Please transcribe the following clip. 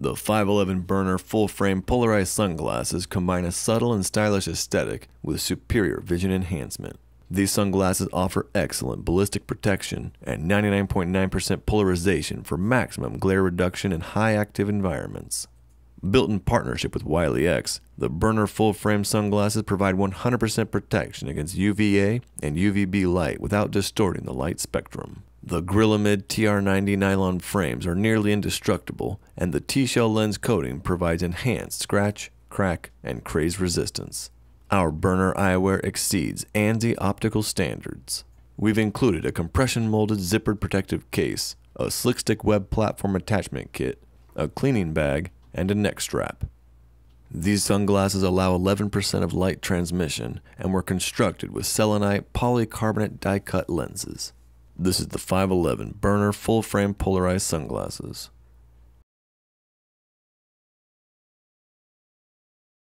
The 511 burner full frame polarized sunglasses combine a subtle and stylish aesthetic with superior vision enhancement. These sunglasses offer excellent ballistic protection and 99.9% percent 09 polarization for maximum glare reduction in high active environments. Built in partnership with Wiley X, the Burner full frame sunglasses provide 100% protection against UVA and UVB light without distorting the light spectrum. The Grillamid TR90 nylon frames are nearly indestructible, and the T-shell lens coating provides enhanced scratch, crack, and craze resistance. Our burner eyewear exceeds ANSI optical standards. We've included a compression molded zippered protective case, a slickstick web platform attachment kit, a cleaning bag, and a neck strap. These sunglasses allow 11% of light transmission and were constructed with selenite polycarbonate die-cut lenses. This is the 511 burner full frame polarized sunglasses.